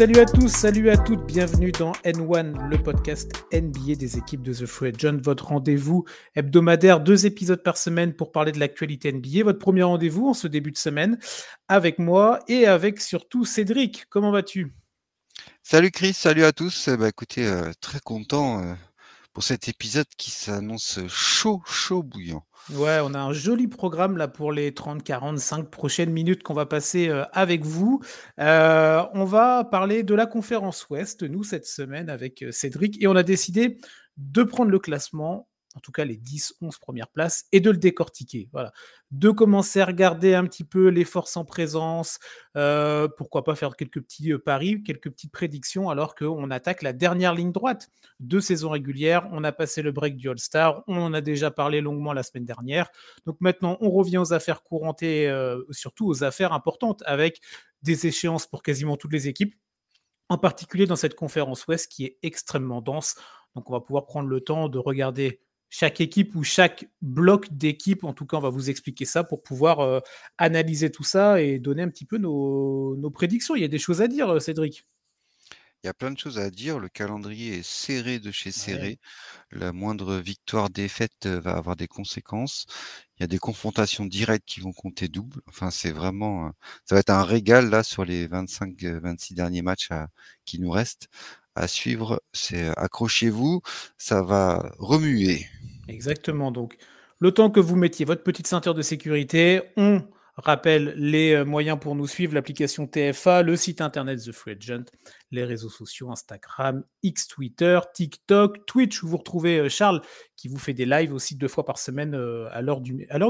Salut à tous, salut à toutes, bienvenue dans N1, le podcast NBA des équipes de The Free John, votre rendez-vous hebdomadaire, deux épisodes par semaine pour parler de l'actualité NBA, votre premier rendez-vous en ce début de semaine avec moi et avec surtout Cédric. Comment vas-tu Salut Chris, salut à tous. Eh ben, écoutez, euh, très content. Euh, pour cet épisode qui s'annonce chaud, chaud bouillant. Ouais, on a un joli programme là pour les 30, 45 prochaines minutes qu'on va passer euh, avec vous. Euh, on va parler de la conférence Ouest, nous, cette semaine, avec euh, Cédric, et on a décidé de prendre le classement en tout cas les 10-11 premières places, et de le décortiquer. Voilà. De commencer à regarder un petit peu les forces en présence, euh, pourquoi pas faire quelques petits euh, paris, quelques petites prédictions, alors qu'on attaque la dernière ligne droite. de saison régulière. on a passé le break du All-Star, on en a déjà parlé longuement la semaine dernière. Donc maintenant, on revient aux affaires courantes et euh, surtout aux affaires importantes, avec des échéances pour quasiment toutes les équipes, en particulier dans cette conférence Ouest qui est extrêmement dense. Donc on va pouvoir prendre le temps de regarder chaque équipe ou chaque bloc d'équipe. En tout cas, on va vous expliquer ça pour pouvoir euh, analyser tout ça et donner un petit peu nos, prédictions. Il y a des choses à dire, euh, Cédric. Il y a plein de choses à dire. Le calendrier est serré de chez serré. La moindre victoire défaite euh, va avoir des conséquences. Il y a des confrontations directes qui vont compter double. Enfin, c'est vraiment, ça va être un régal là sur les 25-26 derniers matchs qui nous restent à suivre. C'est euh, accrochez-vous, ça va remuer. Exactement. Donc, le temps que vous mettiez votre petite ceinture de sécurité, on rappelle les euh, moyens pour nous suivre l'application TFA, le site internet The Free Agent, les réseaux sociaux Instagram, X, Twitter, TikTok, Twitch, où vous retrouvez euh, Charles qui vous fait des lives aussi deux fois par semaine à l'heure de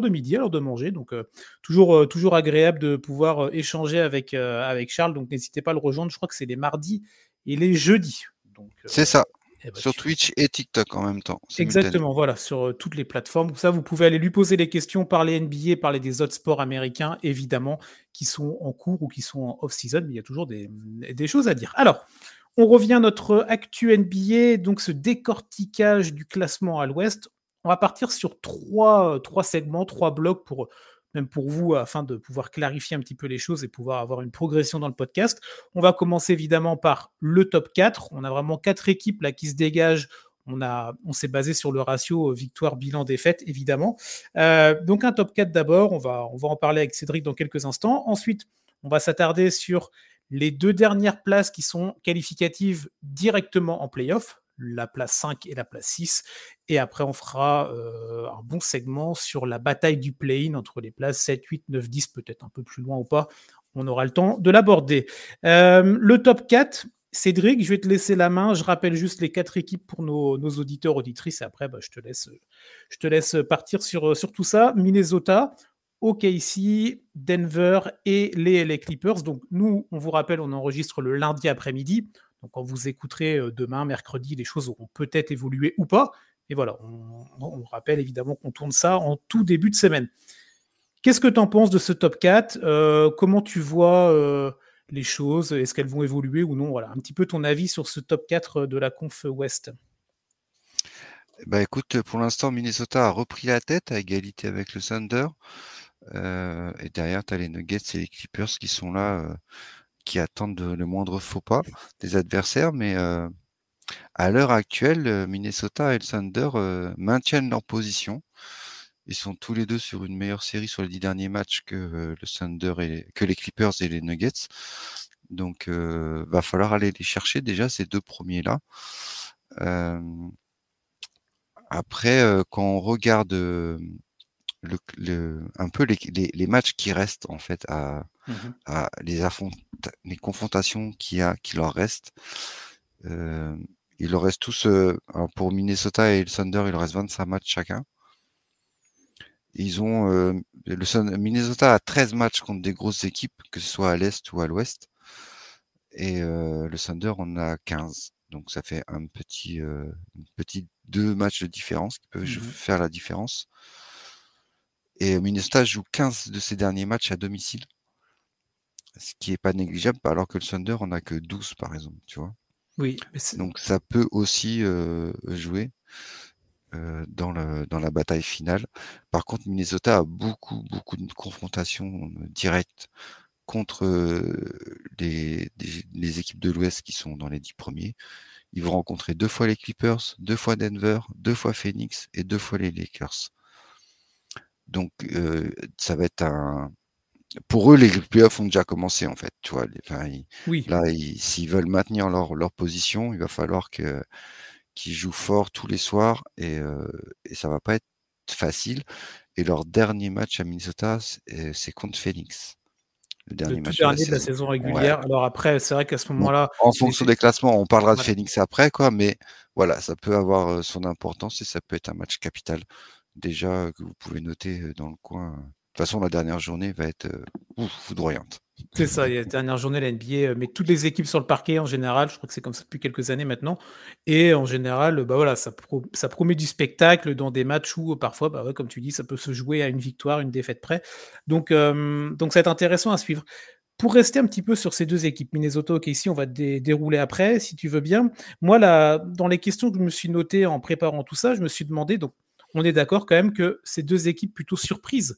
midi, à l'heure de manger. Donc toujours, toujours agréable de pouvoir échanger avec, avec Charles. Donc n'hésitez pas à le rejoindre. Je crois que c'est les mardis il est jeudi. donc. Euh, c'est ça. Eh ben, sur Twitch et TikTok en même temps. Exactement, voilà, sur euh, toutes les plateformes. ça, vous pouvez aller lui poser des questions, parler NBA, parler des autres sports américains, évidemment, qui sont en cours ou qui sont en off-season, mais il y a toujours des, choses à dire. Alors, on revient à notre actu NBA, donc ce décortiquage du classement à l'ouest. On va partir sur trois, trois segments, trois blocs pour même pour vous, afin de pouvoir clarifier un petit peu les choses et pouvoir avoir une progression dans le podcast. On va commencer évidemment par le top 4. On a vraiment quatre équipes là qui se dégagent on, on s'est basé sur le ratio euh, victoire-bilan-défaite, évidemment. Euh, donc un top 4 d'abord, on va, on va en parler avec Cédric dans quelques instants. Ensuite, on va s'attarder sur les deux dernières places qui sont qualificatives directement en playoff la place 5 et la place 6. Et après, on fera euh, un bon segment sur la bataille du play-in entre les places 7, 8, 9, 10, peut-être un peu plus loin ou pas. On aura le temps de l'aborder. Euh, le top 4, Cédric, je vais te laisser la main. Je rappelle juste les quatre équipes pour nos, auditeurs, auditrices. Et après, bah, je, te laisse, je te laisse partir sur, sur tout ça. Minnesota, OKC, Denver et les Clippers. Donc, nous, on vous rappelle, on enregistre le lundi après-midi. Donc quand vous écouterez euh, demain, mercredi, les choses auront peut-être évolué ou pas. Et voilà, on, rappelle évidemment qu'on tourne ça en tout début de semaine. Qu'est-ce que tu en penses de ce top 4 euh, Comment tu vois euh, les choses Est-ce qu'elles vont évoluer ou non Voilà, un petit peu ton avis sur ce top 4 de la conf Ouest. Bah écoute, pour l'instant, Minnesota a repris la tête à égalité avec le Thunder. et derrière, tu as les Nuggets et les Clippers qui sont là qui attendent le moindre faux pas des adversaires, mais euh, à l'heure actuelle, euh, Minnesota et le Thunder euh, maintiennent leur position. Ils sont tous les deux sur une meilleure série sur les dix derniers matchs que le Thunder et les, que les Clippers et les Nuggets. Donc, va falloir aller les chercher déjà ces deux premiers là. après, quand on regarde le, un peu les, matchs qui restent en fait à, mmh à les affronter les confrontations qu'il a, qui leur reste. Euh, il leur reste tous, euh, pour Minnesota et le Thunder, il leur reste 25 matchs chacun. Ils ont euh, Minnesota a 13 matchs contre des grosses équipes, que ce soit à l'est ou à l'ouest. Et le Thunder en a 15. Donc ça fait un petit, deux matchs de différence qui peuvent mmh faire la différence. Et Minnesota joue 15 de ses derniers matchs à domicile ce qui n'est pas négligeable, bah, alors que le Thunder en a que 12 par exemple, tu vois. Oui. Donc ça peut aussi euh, jouer euh, dans, le, dans la bataille finale. Par contre, Minnesota a beaucoup, beaucoup de confrontations euh, directes contre les, équipes de l'Ouest qui sont dans les dix premiers. Ils vont rencontrer deux fois les Clippers, deux fois Denver, deux fois Phoenix et deux fois les Lakers. Donc ça va être un, pour eux, les playoffs ont déjà commencé, en fait. oui. Là, s'ils veulent maintenir leur, position, il va falloir qu'ils jouent fort tous les soirs et, ça euh, ne ça va pas être facile. Et leur dernier match à Minnesota, euh, c'est contre Phoenix. Le dernier match de la, saison régulière. Alors après, c'est vrai qu'à ce moment-là. En fonction des classements, on parlera de Phoenix après, quoi. Mais voilà, ça peut avoir euh, son importance et ça peut être un match capital. Déjà, que vous pouvez noter dans le coin de toute façon, la dernière journée va être euh, foudroyante. C'est ça, la dernière journée, la NBA euh, met toutes les équipes sur le parquet en général. Je crois que c'est comme ça depuis quelques années maintenant. Et en général, bah voilà, ça, promet du spectacle dans des matchs où parfois, bah ouais, comme tu dis, ça peut se jouer à une victoire, une défaite près. Donc, euh, donc ça va être intéressant à suivre. Pour rester un petit peu sur ces deux équipes, Minnesota, ok, ici on va dérouler après, si tu veux bien. Moi, là, dans les questions que je me suis notées en préparant tout ça, je me suis demandé, donc on est d'accord quand même que ces deux équipes plutôt surprises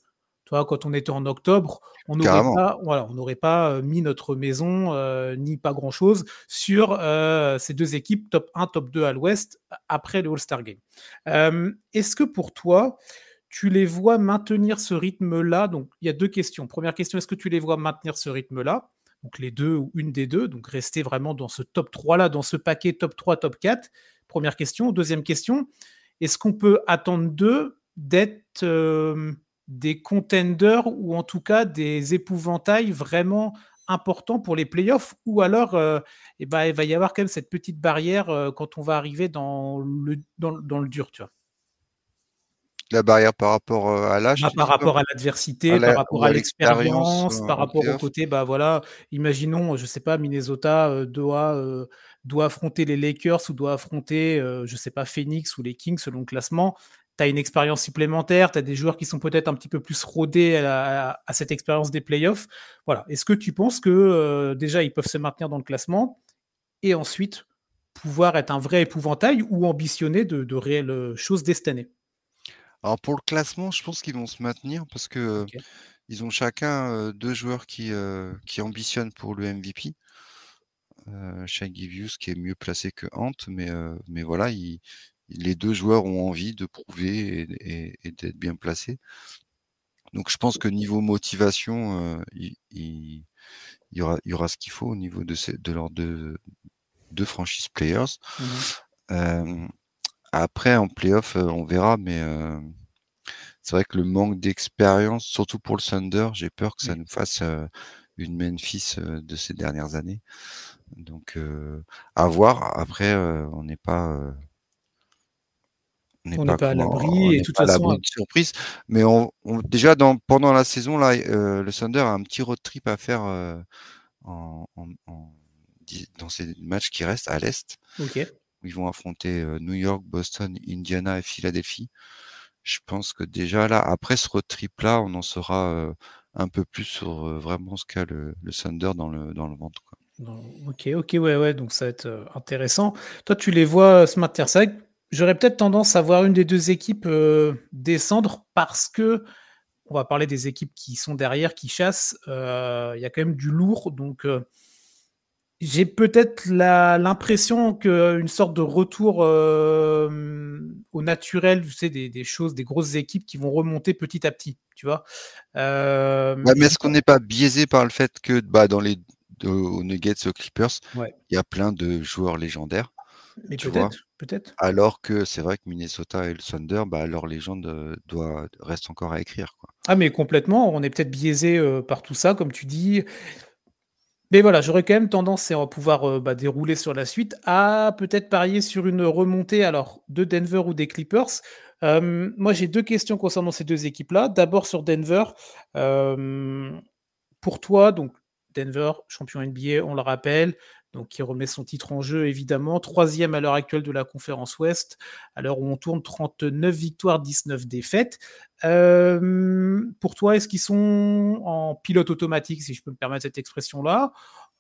quand on était en octobre, on n'aurait pas, voilà, on n'aurait pas euh, mis notre maison euh, ni pas grand chose sur euh, ces deux équipes top 1, top 2 à l'Ouest après le All-Star Game. Est-ce que pour toi, tu les vois maintenir ce rythme-là Donc, il y a deux questions. Première question, est-ce que tu les vois maintenir ce rythme-là Donc, les deux ou une des deux, donc rester vraiment dans ce top 3-là, dans ce paquet top 3, top 4. Première question. Deuxième question, est-ce qu'on peut attendre d'eux d'être des contenders ou en tout cas des épouvantails vraiment importants pour les playoffs ou alors euh, eh ben, il va y avoir quand même cette petite barrière euh, quand on va arriver dans le, dans, le dur, tu vois. La barrière par rapport euh, à l'âge bah, Par rapport à l'adversité, par rapport à l'expérience, par rapport au côté, bah voilà, imaginons, je sais pas, Minnesota doit, doit affronter les Lakers ou doit affronter, je sais pas, Phoenix ou les Kings selon le classement tu as une expérience supplémentaire, tu as des joueurs qui sont peut-être un petit peu plus rodés à, cette expérience des playoffs. Voilà. Est-ce que tu penses que euh, déjà ils peuvent se maintenir dans le classement et ensuite pouvoir être un vrai épouvantail ou ambitionner de, réelles choses dès cette année Alors pour le classement, je pense qu'ils vont se maintenir parce que euh, ils ont chacun euh, deux joueurs qui, qui ambitionnent pour le MVP. Euh, Shaggy Views qui est mieux placé que Hant, mais, mais voilà, il, les deux joueurs ont envie de prouver et, d'être bien placés. Donc je pense que niveau motivation, euh, il, y aura, il, y aura, ce qu'il faut au niveau de, ces, de leurs deux, franchises franchise players. Mmh euh, après, en playoff, euh, on verra, mais c'est vrai que le manque d'expérience, surtout pour le Thunder, j'ai peur que ça nous fasse une Memphis de ces dernières années. Donc à voir. Après, on n'est pas on n'est pas, à l'abri et hein. de toute surprise. Mais on, déjà pendant la saison là, euh, le Thunder a un petit road trip à faire euh, dans ces matchs qui restent à l'est. ils vont affronter euh, New York, Boston, Indiana et Philadelphie. Je pense que déjà là, après ce road trip là, on en saura un peu plus sur vraiment ce qu'a le, Thunder dans le dans le ventre. ok, ok, ouais, ouais, donc ça va être intéressant. Toi, tu les vois ce matin, j'aurais peut-être tendance à voir une des deux équipes euh, descendre parce que on va parler des équipes qui sont derrière, qui chassent. Euh, il y a quand même du lourd, donc euh, j'ai peut-être l'impression qu'une sorte de retour au naturel, tu sais, des, choses, des grosses équipes qui vont remonter petit à petit, tu vois. mais est-ce qu'on n'est pas biaisé par le fait que bah, dans les Nuggets, Clippers, il y a plein de joueurs légendaires mais peut-être. Alors que c'est vrai que Minnesota et le Thunder, bah, leur légende doit, reste encore à écrire. Ah, mais complètement. On est peut-être biaisé euh, par tout ça, comme tu dis. Mais voilà, j'aurais quand même tendance à pouvoir euh, bah, dérouler sur la suite à peut-être parier sur une remontée alors de Denver ou des Clippers. moi, j'ai deux questions concernant ces deux équipes-là. D'abord sur Denver. pour toi, donc Denver, champion NBA, on le rappelle, donc qui remet son titre en jeu évidemment. Troisième à l'heure actuelle de la conférence Ouest, à l'heure où on tourne 39 victoires, 19 défaites. Euh, pour toi, est-ce qu'ils sont en pilote automatique, si je peux me permettre cette expression-là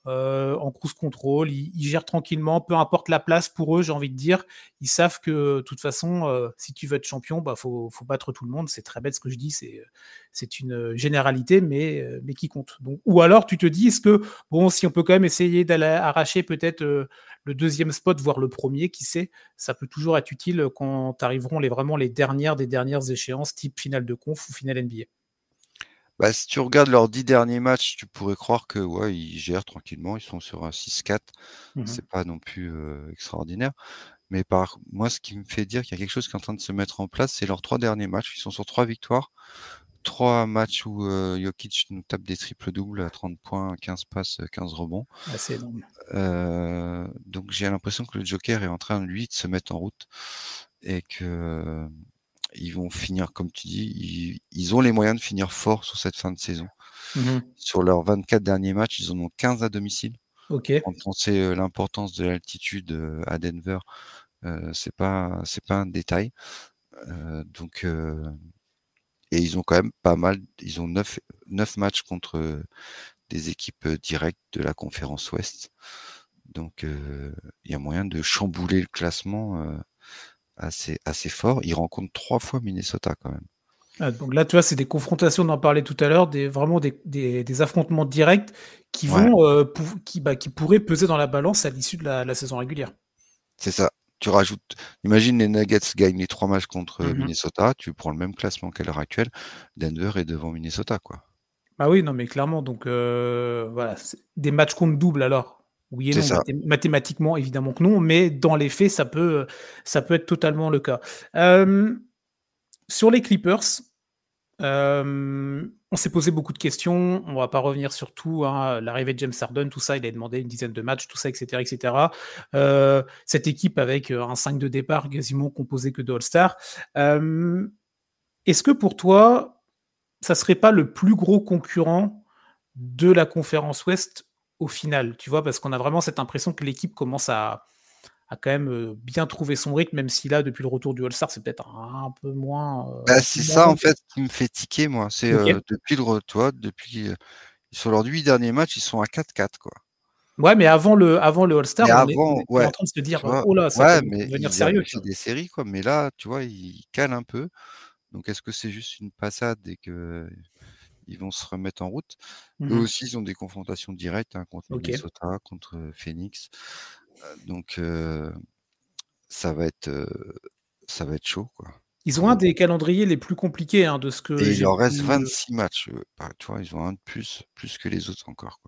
euh, en cruise contrôle, ils, gèrent tranquillement, peu importe la place pour eux, j'ai envie de dire, ils savent que de toute façon, euh, si tu veux être champion, bah faut, battre tout le monde. C'est très bête ce que je dis, c'est, une euh, généralité, mais, mais qui compte. ou alors tu te dis, est-ce que bon, si on peut quand même essayer d'aller arracher peut-être le deuxième spot, voire le premier, qui sait, ça peut toujours être utile quand arriveront les, vraiment les dernières des dernières échéances, type finale de conf ou finale NBA. Bah, si tu regardes leurs dix derniers matchs, tu pourrais croire que ouais, ils gèrent tranquillement, ils sont sur un 6-4. Mmh c'est pas non plus extraordinaire. Mais par moi, ce qui me fait dire qu'il y a quelque chose qui est en train de se mettre en place, c'est leurs trois derniers matchs. Ils sont sur trois victoires. Trois matchs où Jokic nous tape des triples-doubles à 30 points, 15 passes, 15 rebonds. Ah, donc j'ai l'impression que le Joker est en train, lui, de se mettre en route et que ils vont finir, comme tu dis, ils, ont les moyens de finir fort sur cette fin de saison. Mmh sur leurs 24 derniers matchs, ils en ont 15 à domicile. Ok. Quand on sait l'importance de l'altitude euh, à Denver, euh, c'est pas c'est pas un détail. Euh, donc euh, et ils ont quand même pas mal. Ils ont 9, 9 matchs contre des équipes directes de la conférence Ouest. Donc il y a moyen de chambouler le classement assez, fort. Il rencontre trois fois Minnesota quand même. Ah, donc là, tu vois, c'est des confrontations, on en parlait tout à l'heure, des, vraiment des, affrontements directs qui, vont, euh, qui, bah, qui pourraient peser dans la balance à l'issue de la, saison régulière. C'est ça. Tu rajoutes, imagine les Nuggets gagnent les trois matchs contre mm-hmm. Minnesota, tu prends le même classement qu'à l'heure actuelle, Denver est devant Minnesota, quoi. Bah oui, non, mais clairement, donc euh, voilà, des matchs contre double alors. Oui mathématiquement évidemment que non, mais dans les faits, ça peut, ça peut être totalement le cas. sur les Clippers, on s'est posé beaucoup de questions, on va pas revenir sur tout, hein, l'arrivée de James Harden, tout ça, il a demandé une dizaine de matchs, tout ça, etc. etc. cette équipe avec euh, un 5 de départ quasiment composé que dall All-Star. Est-ce que pour toi, ça serait pas le plus gros concurrent de la conférence Ouest au final, tu vois, parce qu'on a vraiment cette impression que l'équipe commence à, quand même euh, bien trouver son rythme, même si là, depuis le retour du All-Star, c'est peut-être un, peu moins. Euh, bah, c'est ça, en fait, qui me fait tiquer, moi. C'est euh, depuis le retour, depuis. sur leurs huit derniers matchs, ils sont à 4-4, quoi. Ouais, mais avant le, avant le All-Star, on, avant, est, en train de se dire, oh là, ça va devenir sérieux. C'est des séries, quoi. Mais là, tu vois, ils calent un peu. Donc, est-ce que c'est juste une passade et que ils vont se remettre en route. Mmh eux aussi, ils ont des confrontations directes hein, contre Minnesota, contre Phoenix. Donc, ça, va être, ça va être chaud. Ils ont un des calendriers les plus compliqués hein, de ce que. il en reste 26 matchs. Bah, ils ont un de plus, plus que les autres encore.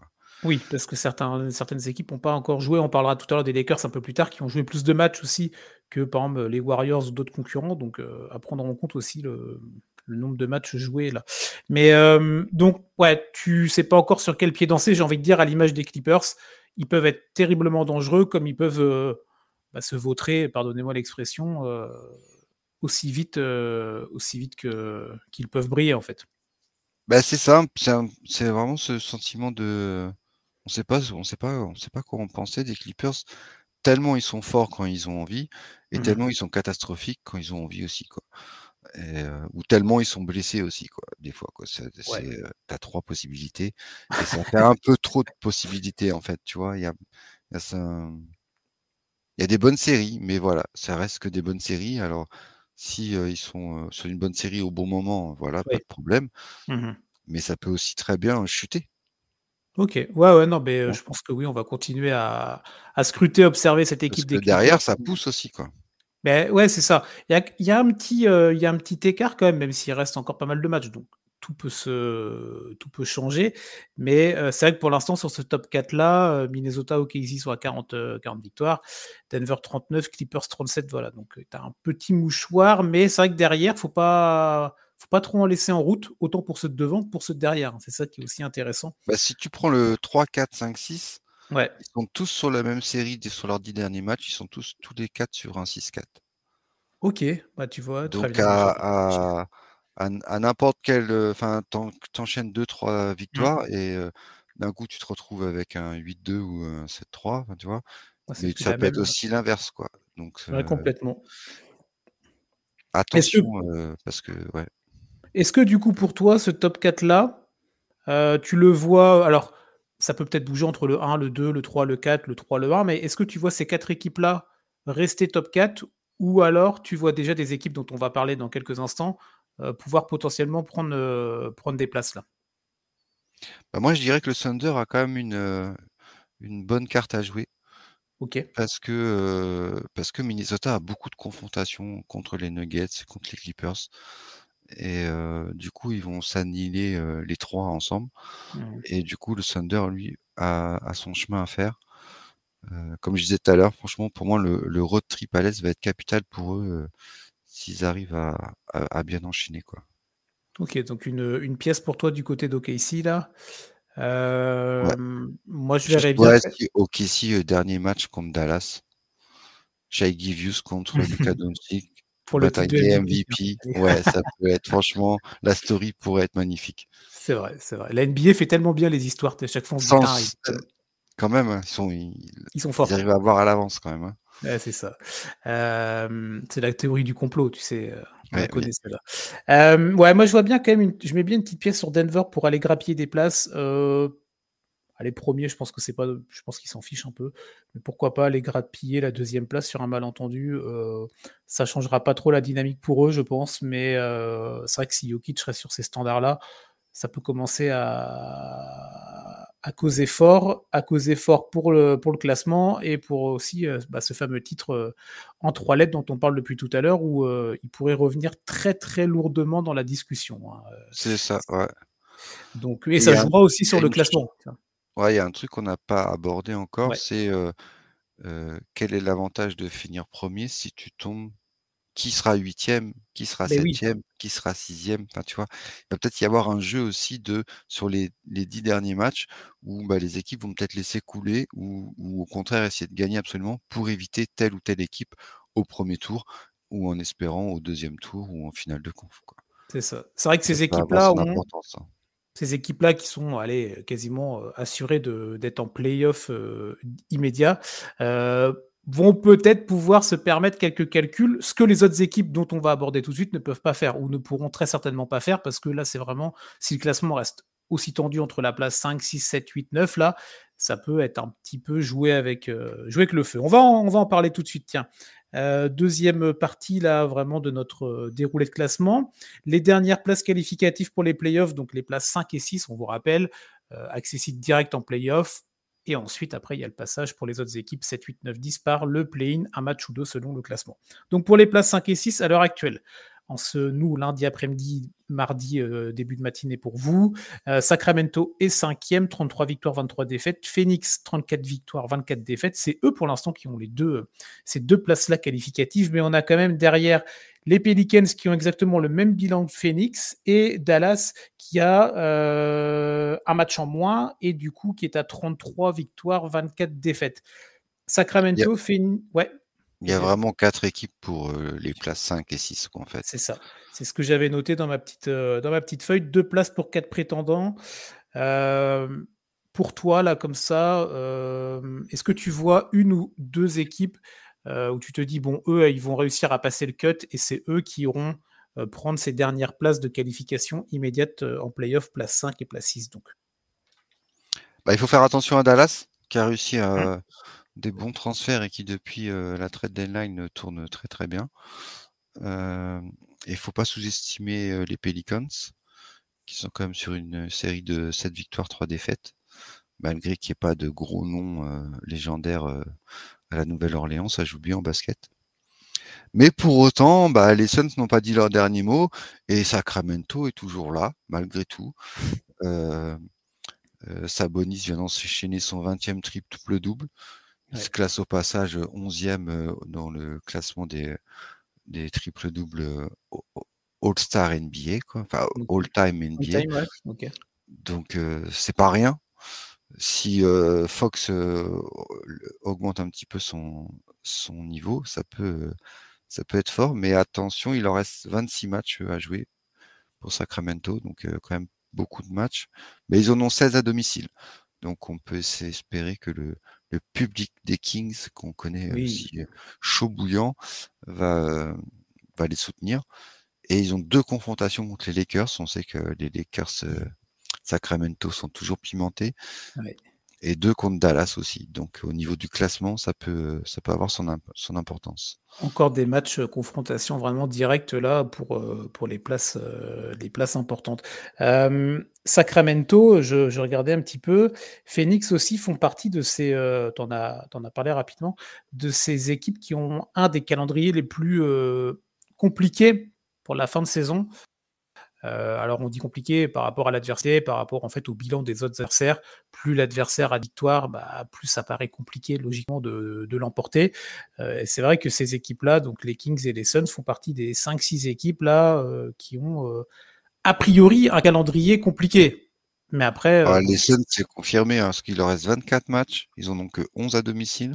Oui, parce que euh, certaines équipes n'ont pas encore joué. On parlera tout à l'heure des Lakers un peu plus tard, qui ont joué plus de matchs aussi que par exemple les Warriors ou d'autres concurrents. Donc à prendre en compte aussi le, le nombre de matchs joués là. Mais euh, donc, ouais, tu sais pas encore sur quel pied danser. J'ai envie de dire, à l'image des Clippers, ils peuvent être terriblement dangereux comme ils peuvent euh, bah, se vautrer, pardonnez-moi l'expression, euh, aussi vite, aussi vite que, qu'ils peuvent briller en fait. Bah, c'est ça, c'est vraiment ce sentiment de. On sait pas, on sait pas, on sait pas quoi on penser des Clippers. Tellement ils sont forts quand ils ont envie, et mmh. tellement ils sont catastrophiques quand ils ont envie aussi, quoi ou tellement ils sont blessés aussi, quoi, des fois. Quoi. as trois possibilités. Et ça fait un peu trop de possibilités, en fait, tu vois. Il y a, mmh, des bonnes séries, mais voilà, ça reste que des bonnes séries. Alors, si ils sont sur une bonne série au bon moment, voilà, pas de problème. Mmh mais ça peut aussi très bien chuter. Ok, ouais, ouais, non, mais je pense que oui, on va continuer à, scruter, observer cette équipe Derrière, ça pousse aussi, quoi. Mais ben, ouais, c'est ça. Euh, il y a, un petit, écart quand même, même s'il reste encore pas mal de matchs. Donc tout peut, se, tout peut changer. Mais euh, c'est vrai que pour l'instant, sur ce top 4-là, euh, Minnesota, OKC sont à 40, victoires, Denver 39, Clippers 37. Voilà, donc tu as un petit mouchoir. Mais c'est vrai que derrière, il ne faut pas trop en laisser en route, autant pour ceux de devant que pour ceux de derrière. C'est ça qui est aussi intéressant. Bah, si tu prends le 3, 4, 5, 6, Ouais. Ils sont tous sur la même série sur leurs dix derniers matchs. Ils sont tous tous les quatre sur un 6-4. Ok, bah, tu vois. Très bien. à, à, n'importe quel, euh, enfin, mmh. euh, t'enchaînes 2-3 victoires et d'un coup tu te retrouves avec un 8-2 ou un 7-3, tu vois. Mais ça peut être aussi l'inverse, quoi. Donc euh, complètement. Attention, euh, parce que ouais. Est-ce que du coup pour toi ce top 4 là, tu le vois alors? ça peut peut-être bouger entre le 1, le 2, le 3, le 4, le 3, le 1, mais est-ce que tu vois ces quatre équipes-là rester top 4 ou alors tu vois déjà des équipes dont on va parler dans quelques instants euh, pouvoir potentiellement prendre, euh, prendre des places là bah, Moi, je dirais que le Thunder a quand même une, euh, une bonne carte à jouer. Parce, que, parce que Minnesota a beaucoup de confrontations contre les Nuggets, contre les Clippers. Et du coup, ils vont s'annihiler les trois ensemble. Mmh. Et du coup, le Thunder, lui, a, son chemin à faire. comme je disais tout à l'heure, franchement, pour moi, le, road trip à l'Est va être capital pour eux s'ils arrivent à, bien enchaîner. Quoi. Ok, donc une, pièce pour toi du côté d'OKC, là. Moi, je verrais bien. OKC, euh, dernier match contre Dallas. Shai Givius contre Luka Doncic pour le MVP. Hein. Ouais, ça peut être franchement, la story pourrait être magnifique. C'est vrai, c'est vrai. La NBA fait tellement bien les histoires à chaque fois. Ah, quand même, hein, ils sont, ils, sont forts. Ils arrivent à voir à l'avance quand même. Hein. c'est ça. Euh, c'est la théorie du complot, tu sais. Euh, ouais, connaît euh, ouais, moi je vois bien quand même, je mets bien une petite pièce sur Denver pour aller grappiller des places. Euh, ah, les premiers, je pense que c'est pas, je pense qu'ils s'en fichent un peu. Mais pourquoi pas les grappiller la deuxième place sur un malentendu euh, Ça changera pas trop la dynamique pour eux, je pense. Mais euh, c'est vrai que si Jokic reste sur ces standards-là, ça peut commencer à, causer fort, à causer fort pour le, pour le classement et pour aussi euh, bah, ce fameux titre en trois lettres dont on parle depuis tout à l'heure, où il pourrait revenir très très lourdement dans la discussion. Hein, c'est ça, ouais. Donc, et ça jouera aussi sur le classement. Ouais, il y a un truc qu'on n'a pas abordé encore, c'est quel est l'avantage de finir premier si tu tombes? Qui sera huitième? Qui sera septième? Qui sera sixième? Enfin, tu vois? Il va peut-être y avoir un jeu aussi de sur les, les derniers matchs où bah, les équipes vont peut-être laisser couler ou, au contraire essayer de gagner absolument pour éviter telle ou telle équipe au premier tour ou en espérant au deuxième tour ou en finale de conf, C'est ça. C'est vrai que ces équipes-là ont importance, hein ces équipes-là qui sont allez, quasiment euh, assurées d'être en playoff off euh, immédiat euh, vont peut-être pouvoir se permettre quelques calculs, ce que les autres équipes dont on va aborder tout de suite ne peuvent pas faire ou ne pourront très certainement pas faire parce que là, c'est vraiment si le classement reste aussi tendu entre la place 5, 6, 7, 8, 9, là, ça peut être un petit peu joué avec, jouer avec le feu. On va, on va en parler tout de suite, tiens. Euh, deuxième partie là vraiment de notre euh, déroulé de classement. Les dernières places qualificatives pour les playoffs, donc les places 5 et 6, on vous rappelle, euh, accessibles direct en playoffs. Et ensuite, après, il y a le passage pour les autres équipes 7, 8, 9, 10 par le play-in, un match ou deux selon le classement. Donc pour les places 5 et 6 à l'heure actuelle, en ce nous lundi après-midi, mardi euh, début de matinée pour vous. Euh, Sacramento est cinquième, 33 victoires, 23 défaites. Phoenix, 34 victoires, 24 défaites. C'est eux pour l'instant qui ont les deux, ces deux places-là qualificatives, mais on a quand même derrière les Pelicans qui ont exactement le même bilan que Phoenix et Dallas qui a euh, un match en moins et du coup qui est à 33 victoires, 24 défaites. Sacramento, Phoenix, ouais. Il y a vraiment quatre équipes pour les places 5 et 6, en fait. C'est ça. C'est ce que j'avais noté dans ma petite, dans ma petite feuille. Deux places pour quatre prétendants. pour toi, là, comme ça, est-ce que tu vois une ou deux équipes où tu te dis, bon, eux, ils vont réussir à passer le cut et c'est eux qui iront prendre ces dernières places de qualification immédiate en playoff, place 5 et place 6, donc bah, Il faut faire attention à Dallas, qui a réussi mmh. à des bons transferts et qui depuis euh, la trade deadline euh, tourne très très bien. Euh, et il faut pas sous-estimer euh, les Pelicans, qui sont quand même sur une série de 7 victoires, 3 défaites, malgré qu'il n'y ait pas de gros noms légendaires à la Nouvelle-Orléans, ça joue bien en basket. Mais pour autant, bah, les Suns n'ont pas dit leur dernier mot et Sacramento est toujours là, malgré tout. Sabonis vient d'enchaîner son 20e triple-double. Il se classe au passage 11e euh, dans le classement des, des triple double euh, All-Star NBA, quoi. enfin All-Time NBA. Donc euh, c'est pas rien. Si Fox augmente un petit peu son, son niveau, ça peut, ça peut être fort. Mais attention, il en reste 26 matchs à jouer pour Sacramento, donc quand même beaucoup de matchs. Mais ils en ont 16 à domicile. Donc on peut espérer que le, public des Kings qu'on connaît aussi euh, chaud bouillant euh, va, les soutenir. Et ils ont deux confrontations contre les Lakers. On sait que les Lakers euh, Sacramento sont toujours pimentés et deux contre Dallas aussi. Donc au niveau du classement, ça peut, ça peut avoir son, importance. Encore des matchs euh, confrontation vraiment directes là pour, euh, pour les, places, euh, les places importantes. Sacramento, je, regardais un petit peu. Phoenix aussi font partie de ces, tu as parlé rapidement, de ces équipes qui ont un des calendriers les plus compliqués pour la fin de saison. Euh, alors on dit compliqué par rapport à l'adversaire par rapport en fait au bilan des autres adversaires. Plus l'adversaire a victoire, bah, plus ça paraît compliqué logiquement de, l'emporter. Euh, c'est vrai que ces équipes-là, donc les Kings et les Suns, font partie des 5-6 équipes là euh, qui ont a priori un calendrier compliqué. Mais après. Ah, les Suns, c'est confirmé, hein, parce qu'il leur reste 24 matchs. Ils n'ont ont que 11 à domicile.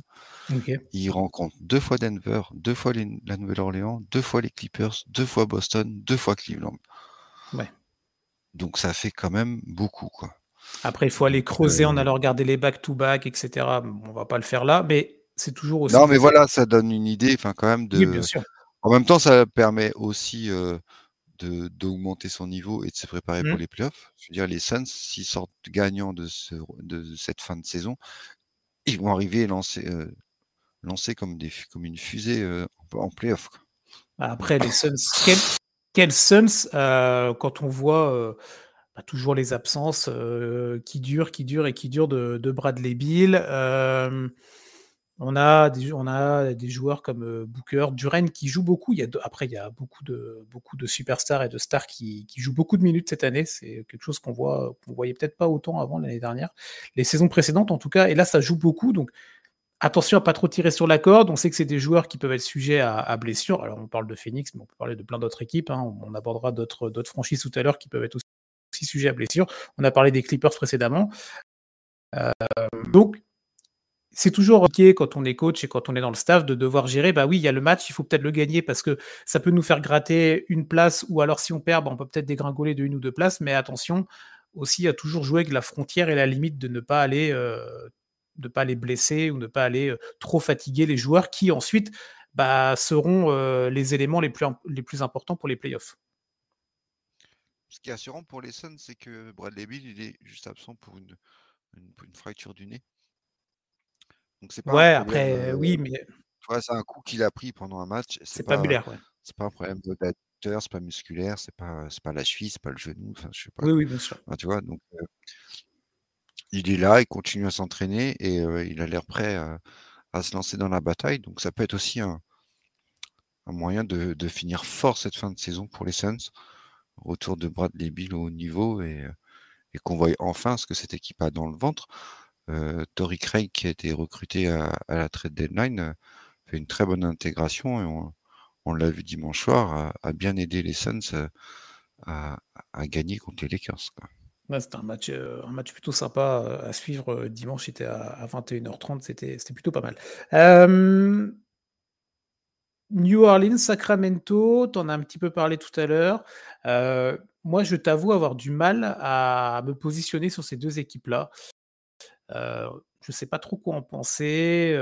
Ils rencontrent deux fois Denver, deux fois la Nouvelle-Orléans, deux fois les Clippers, deux fois Boston, deux fois Cleveland. Donc ça fait quand même beaucoup. Quoi. Après, il faut aller creuser en euh, allant regarder les back-to-back, etc. On va pas le faire là, mais c'est toujours aussi. Non, mais voilà, ça donne une idée, enfin quand même de. En même temps, ça permet aussi euh, d'augmenter son niveau et de se préparer pour mmh. les playoffs. Je veux dire, les Suns, s'ils sortent gagnants de, de, cette fin de saison, ils vont arriver lancer, euh, lancer comme, des, comme une fusée en, play playoff. Après, les Suns, quel euh, quand on voit euh, bah, toujours les absences euh, qui durent, qui durent et qui durent de, de Bradley Bill. on, a des, on a des joueurs comme Booker, Duren qui joue beaucoup. Il y a après, il y a beaucoup de, beaucoup de superstars et de stars qui, qui jouent beaucoup de minutes cette année. C'est quelque chose qu'on voit, qu'on voyait peut-être pas autant avant l'année dernière, les saisons précédentes en tout cas. Et là, ça joue beaucoup. Donc, Attention à pas trop tirer sur la corde. On sait que c'est des joueurs qui peuvent être sujets à, à blessures. Alors, on parle de Phoenix, mais on peut parler de plein d'autres équipes. Hein. On, abordera d'autres franchises tout à l'heure qui peuvent être aussi, sujets à blessures. On a parlé des Clippers précédemment. Euh, donc, c'est toujours ok quand on est coach et quand on est dans le staff de devoir gérer. Bah oui, il y a le match, il faut peut-être le gagner parce que ça peut nous faire gratter une place ou alors si on perd, bah, on peut peut-être dégringoler de une ou deux places. Mais attention aussi à toujours jouer avec la frontière et la limite de ne pas aller euh, de ne pas les blesser ou de ne pas aller trop fatiguer les joueurs qui ensuite bah, seront les éléments les plus, les plus importants pour les playoffs. Ce qui est assurant pour les Suns, c'est que Bradley Bill, il est juste absent pour une, fracture du nez. Donc c'est pas ouais, après, oui, mais. c'est un coup qu'il a pris pendant un match. C'est pas, ouais. C'est pas un problème de c'est pas musculaire, c'est pas, pas la cheville, c'est pas le genou. je sais pas. Oui, oui, bien sûr. tu vois, donc, il est là, il continue à s'entraîner et il a l'air prêt à, se lancer dans la bataille. Donc ça peut être aussi un, moyen de, finir fort cette fin de saison pour les Suns. autour de Bradley Bill au niveau et, qu'on voit enfin ce que cette équipe a dans le ventre. Euh, Craig, qui a été recruté à, la trade deadline, fait une très bonne intégration et on, l'a vu dimanche soir, a, bien aidé les Suns à, gagner contre les Lakers c'était un match, euh, un match plutôt sympa euh, à suivre euh, dimanche. C'était à, 21h30. C'était, plutôt pas mal. New Orleans, Sacramento, tu en as un petit peu parlé tout à l'heure. moi, je t'avoue avoir du mal à me positionner sur ces deux équipes-là. je ne sais pas trop quoi en penser.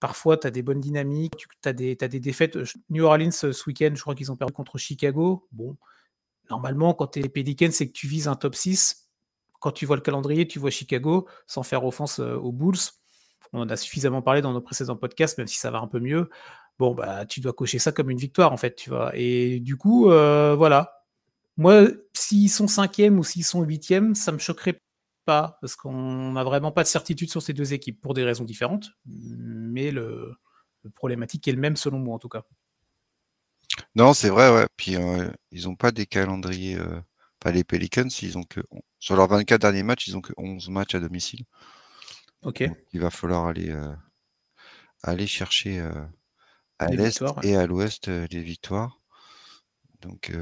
Parfois, tu as des bonnes dynamiques, tu as des, as des défaites. New Orleans, ce week-end, je crois qu'ils ont perdu contre Chicago. Bon, normalement, quand tu es pédicane, c'est que tu vises un top 6, quand tu vois le calendrier, tu vois Chicago, sans faire offense euh, aux Bulls. On en a suffisamment parlé dans nos précédents podcasts, même si ça va un peu mieux. Bon, bah, tu dois cocher ça comme une victoire, en fait, tu vois. Et du coup, euh, voilà. Moi, s'ils sont cinquième ou s'ils sont huitième, ça ne me choquerait pas, parce qu'on n'a vraiment pas de certitude sur ces deux équipes, pour des raisons différentes. Mais le problématique est le même, selon moi, en tout cas. Non, c'est vrai, ouais. Puis euh, ils n'ont pas des calendriers. Euh, pas les Pelicans, ils ont que sur leurs 24 derniers matchs, ils ont que 11 matchs à domicile. Ok. il va falloir aller, euh, aller chercher à l'est et à l'ouest les victoires. Donc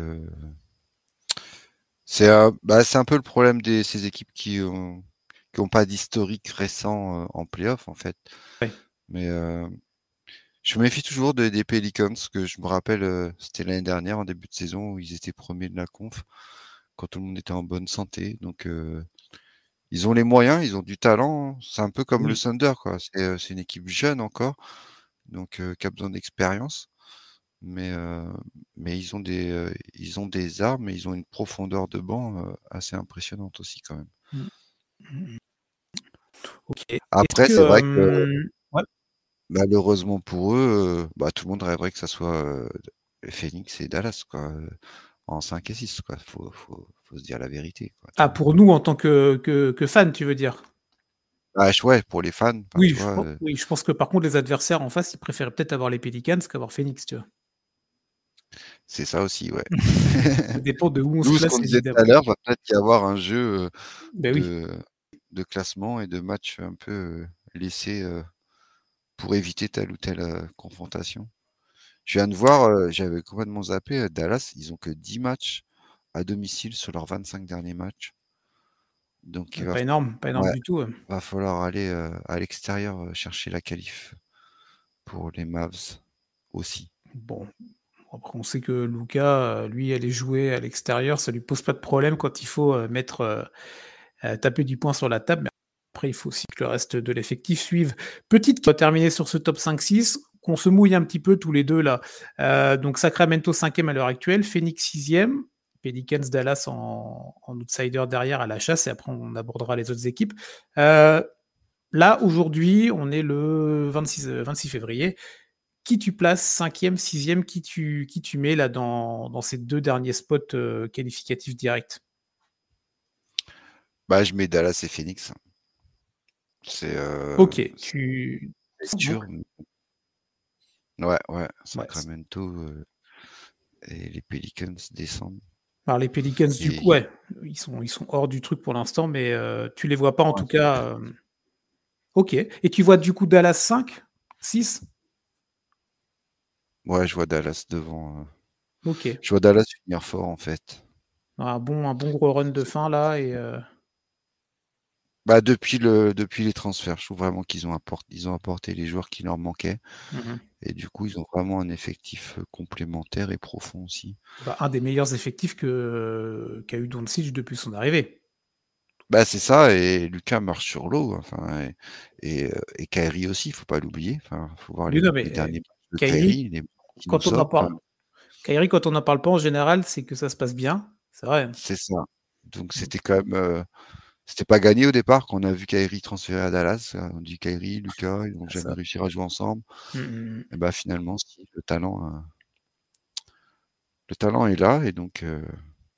bah, c'est un peu le problème de ces équipes qui ont qui n'ont pas d'historique récent en playoff en fait. Oui. Mais je me méfie toujours des Pelicans, que je me rappelle, euh, c'était l'année dernière, en début de saison, où ils étaient premiers de la conf, quand tout le monde était en bonne santé. Donc, euh, ils ont les moyens, ils ont du talent. Hein. C'est un peu comme le Thunder, quoi. Euh, c'est une équipe jeune encore, donc qui a besoin d'expérience. Mais, mais ils, ont des, ils ont des armes et ils ont une profondeur de banc assez impressionnante aussi, quand même. Mmh. Mmh. Après, c'est vrai que malheureusement pour eux, euh, bah, tout le monde rêverait que ça soit euh, Phoenix et Dallas, quoi, euh, en 5 et 6. Il faut, se dire la vérité. Quoi. Ah, pour nous, en tant que, que, tu veux dire ah, ouais, pour les fans. Oui, je pense, que par contre, les adversaires en face, ils préféraient peut-être avoir les Pelicans qu'avoir Phoenix, tu vois. C'est ça aussi, ouais. ça dépend de où on se place. tout à l'heure, va peut-être y avoir un jeu ben de, classement et de match un peu laissé éviter telle ou telle confrontation. Je viens de voir, j'avais complètement zappé, Dallas, ils ont que 10 matchs à domicile sur leurs 25 derniers matchs. Donc, pas énorme, pas énorme du tout. Il va falloir aller à l'extérieur chercher la qualif pour les Mavs aussi. Bon, on sait que Luca, lui, lui, est jouer à l'extérieur, ça lui pose pas de problème quand il faut mettre taper du poing sur la table. Mais après, il faut aussi que le reste de l'effectif suive. Petite qui va terminer sur ce top 5-6, qu'on se mouille un petit peu tous les deux là. Euh, donc Sacramento 5e à l'heure actuelle, Phoenix 6e, Pelicans Dallas en, outsider derrière à la chasse, et après on abordera les autres équipes. Euh, là, aujourd'hui, on est le 26, 26 euh, février. Qui tu places 5e, 6e qui tu, qui tu mets là dans, dans ces deux derniers spots qualificatifs directs bah, Je mets Dallas et Phoenix. C'est. Euh, ok, tu. Dur. Ouais, ouais, Sacramento euh, et les Pelicans descendent. Alors les Pelicans, du coup, ouais, ils sont, ils sont hors du truc pour l'instant, mais euh, tu les vois pas en tout cas. Ok. Et tu vois du coup Dallas 5, 6 Ouais, je vois Dallas devant. Ok. Je vois Dallas venir fort en fait. Un bon, un bon gros run de fin là et. Bah, depuis le depuis les transferts, je trouve vraiment qu'ils ont apporté apporté les joueurs qui leur manquaient. Mmh et du coup, ils ont vraiment un effectif euh, complémentaire et profond aussi. Bah, un des meilleurs effectifs que qu'a eu Doncic depuis son arrivée. Bah c'est ça et Lucas marche sur l'eau. Enfin et, Kairi aussi, il aussi, faut pas l'oublier. Enfin faut voir les, derniers euh, matchs de Kairi. Hein. quand on en parle, quand n'en parle pas en général, c'est que ça se passe bien. C'est vrai. Hein. C'est ça. Donc mmh. c'était quand même euh, c'était pas gagné au départ quand on a vu Kairi transférer à Dallas. Euh, on dit Kairi, Lucas, ils vont jamais réussi réussir à jouer ensemble. Mmh, mmh, mmh. Et bah finalement, le talent, euh, le talent est là. Et donc, euh,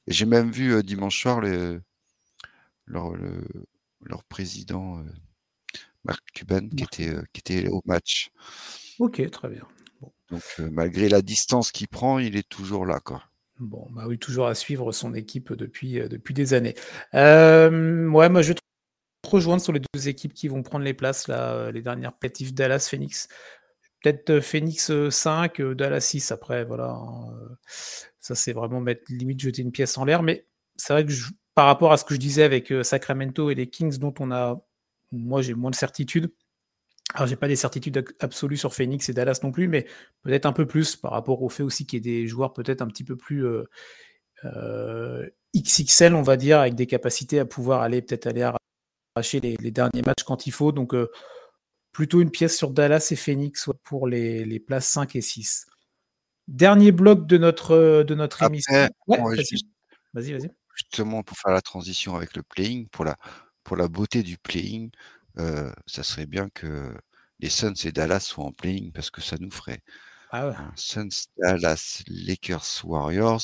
j'ai même vu dimanche soir leur, leur président Marc Cuban qui était, qui était au match. Ok, très bien. Donc malgré la distance qu'il prend, il est toujours là, Bon, bah oui, toujours à suivre son équipe depuis, euh, depuis des années. Euh, ouais, moi je te rejoindre sur les deux équipes qui vont prendre les places, là, euh, les dernières platifs Dallas, Phoenix. Peut-être Phoenix 5, Dallas 6 après, voilà. Hein, ça, c'est vraiment mettre, limite jeter une pièce en l'air. Mais c'est vrai que par rapport à ce que je disais avec Sacramento et les Kings, dont on a, moi, j'ai moins de certitude, alors, j'ai pas des certitudes absolues sur Phoenix et Dallas non plus, mais peut-être un peu plus par rapport au fait aussi qu'il y ait des joueurs peut-être un petit peu plus euh, euh, XXL, on va dire, avec des capacités à pouvoir aller peut-être aller arracher les, derniers matchs quand il faut. Donc, euh, plutôt une pièce sur Dallas et Phoenix pour les, places 5 et 6. Dernier bloc de notre, de notre émission. vas-y, vas-y. Justement, pour faire la transition avec le playing, pour la, pour la beauté du playing, euh, ça serait bien que les Suns et Dallas soient en playing parce que ça nous ferait. Ah Suns, Dallas, Lakers, Warriors,